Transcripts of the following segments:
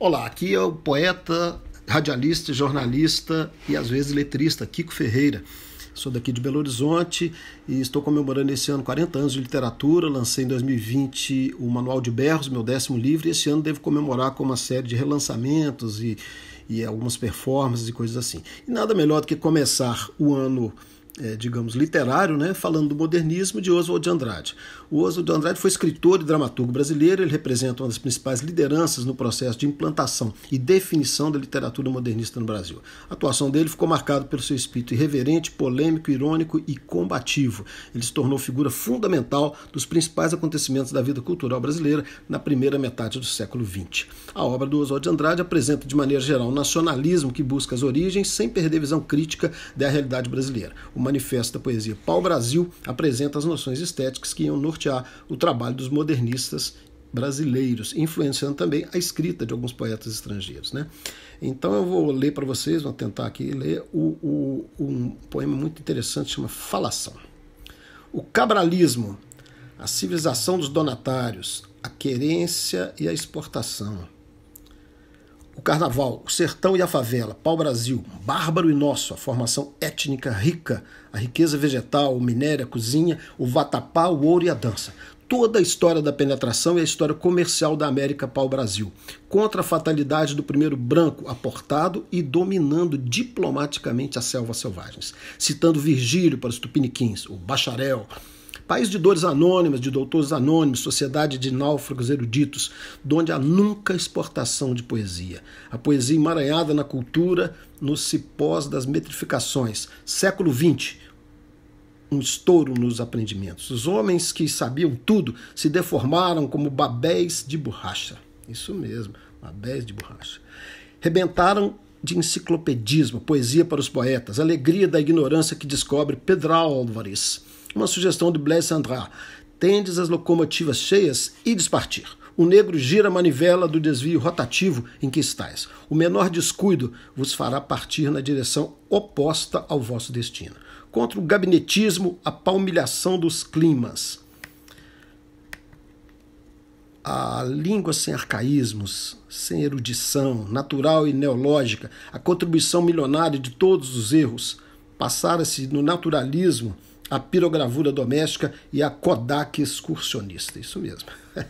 Olá, aqui é o poeta, radialista, jornalista e às vezes letrista Kiko Ferreira. Sou daqui de Belo Horizonte e estou comemorando esse ano 40 anos de literatura. Lancei em 2020 o Manual de Berros, meu décimo livro, e esse ano devo comemorar com uma série de relançamentos e, e algumas performances e coisas assim. E nada melhor do que começar o ano é, digamos, literário, né, falando do modernismo de Oswald de Andrade. O Oswald de Andrade foi escritor e dramaturgo brasileiro, ele representa uma das principais lideranças no processo de implantação e definição da literatura modernista no Brasil. A atuação dele ficou marcada pelo seu espírito irreverente, polêmico, irônico e combativo. Ele se tornou figura fundamental dos principais acontecimentos da vida cultural brasileira na primeira metade do século XX. A obra do Oswald de Andrade apresenta, de maneira geral, um nacionalismo que busca as origens sem perder visão crítica da realidade brasileira. Uma Manifesto da Poesia Pau Brasil apresenta as noções estéticas que iam nortear o trabalho dos modernistas brasileiros, influenciando também a escrita de alguns poetas estrangeiros. Né? Então eu vou ler para vocês, vou tentar aqui ler o, o, um poema muito interessante, chama Falação. O cabralismo, a civilização dos donatários, a querência e a exportação o Carnaval, o Sertão e a Favela, Pau-Brasil, Bárbaro e Nosso, a formação étnica rica, a riqueza vegetal, o minério, a cozinha, o vatapá, o ouro e a dança toda a história da penetração e a história comercial da América pau Brasil, contra a fatalidade do primeiro branco aportado e dominando diplomaticamente as selvas selvagens, citando Virgílio para os tupiniquins, o bacharel, país de dores anônimas, de doutores anônimos, sociedade de náufragos eruditos, donde há nunca exportação de poesia. A poesia emaranhada na cultura, nos cipós das metrificações. Século XX, um estouro nos aprendimentos. Os homens que sabiam tudo se deformaram como babéis de borracha. Isso mesmo, babéis de borracha. Rebentaram de enciclopedismo, poesia para os poetas, alegria da ignorância que descobre Pedro Álvares uma sugestão de Blaise Andrade. Tendes as locomotivas cheias e despartir. O negro gira a manivela do desvio rotativo em que estáis. O menor descuido vos fará partir na direção oposta ao vosso destino. Contra o gabinetismo, a palmilhação dos climas. A língua sem arcaísmos, sem erudição, natural e neológica, a contribuição milionária de todos os erros, passara-se no naturalismo a pirogravura doméstica e a Kodak excursionista. Isso mesmo.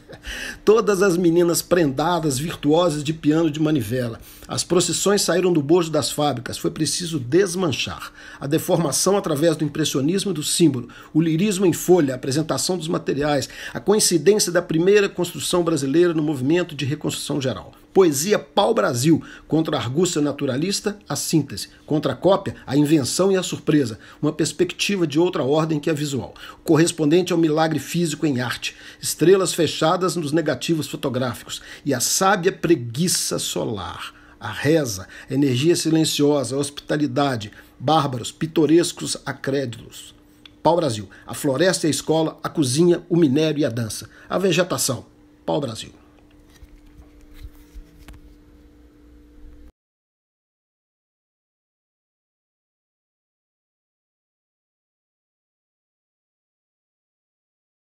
Todas as meninas prendadas, virtuosas de piano de manivela. As procissões saíram do bojo das fábricas, foi preciso desmanchar. A deformação através do impressionismo e do símbolo, o lirismo em folha, a apresentação dos materiais, a coincidência da primeira construção brasileira no movimento de reconstrução geral. Poesia pau-brasil, contra a argúcia naturalista, a síntese, contra a cópia, a invenção e a surpresa, uma perspectiva de outra ordem que a visual, correspondente ao milagre físico em arte, estrelas fechadas nos negativos fotográficos e a sábia preguiça solar, a reza, a energia silenciosa, a hospitalidade, bárbaros, pitorescos acrédulos. Pau-brasil, a floresta e a escola, a cozinha, o minério e a dança, a vegetação, pau-brasil.